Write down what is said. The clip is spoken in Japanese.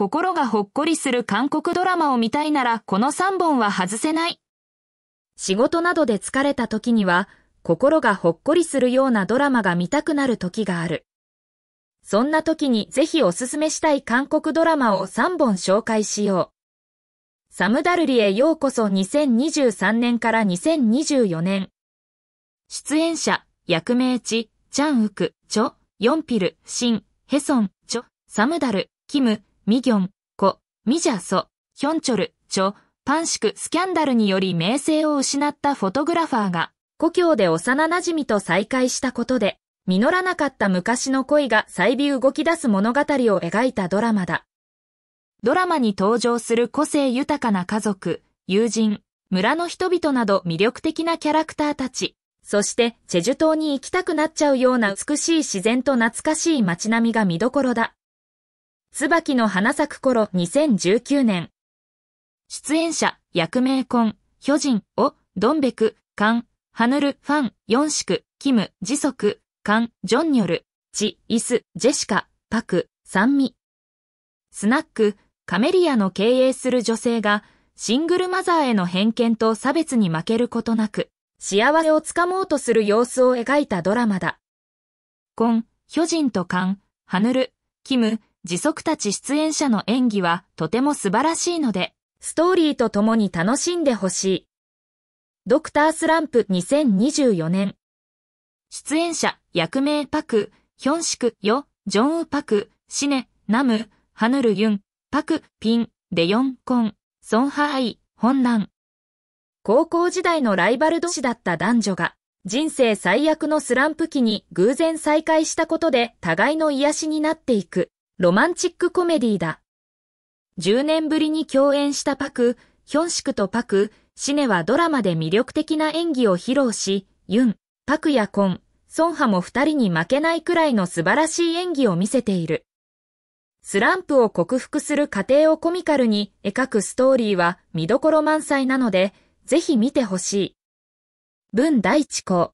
心がほっこりする韓国ドラマを見たいならこの3本は外せない。仕事などで疲れた時には、心がほっこりするようなドラマが見たくなる時がある。そんな時にぜひおすすめしたい韓国ドラマを3本紹介しよう。サムダルリへようこそ2023年から2024年。出演者、役名地、チャンウク、チョ、ヨンピル、シン、ヘソン、チョ、サムダル、キム、ミギョン、コ、ミジャソ、ヒョンチョル、チョ、パンシクスキャンダルにより名声を失ったフォトグラファーが、故郷で幼馴染と再会したことで、実らなかった昔の恋が再び動き出す物語を描いたドラマだ。ドラマに登場する個性豊かな家族、友人、村の人々など魅力的なキャラクターたち、そしてチェジュ島に行きたくなっちゃうような美しい自然と懐かしい街並みが見どころだ。椿の花咲く頃2019年。出演者、役名婚、巨人、オ、ドンベク、カン、ハヌル、ファン、ヨンシク、キム、ジソク、カン、ジョンニョル、チ、イス、ジェシカ、パク、サンミ。スナック、カメリアの経営する女性が、シングルマザーへの偏見と差別に負けることなく、幸せをつかもうとする様子を描いたドラマだ。コン、巨人とカン、ハヌル、キム、自足たち出演者の演技はとても素晴らしいので、ストーリーと共に楽しんでほしい。ドクタースランプ2024年。出演者、役名パク、ヒョンシク、ヨ、ジョンウパク、シネ、ナム、ハヌルユン、パク、ピン、デヨンコン、ソンハアイ、ホンナン。高校時代のライバル同士だった男女が、人生最悪のスランプ期に偶然再会したことで互いの癒しになっていく。ロマンチックコメディだ。10年ぶりに共演したパク、ヒョンシクとパク、シネはドラマで魅力的な演技を披露し、ユン、パクやコン、ソンハも二人に負けないくらいの素晴らしい演技を見せている。スランプを克服する過程をコミカルに描くストーリーは見どころ満載なので、ぜひ見てほしい。文大地項。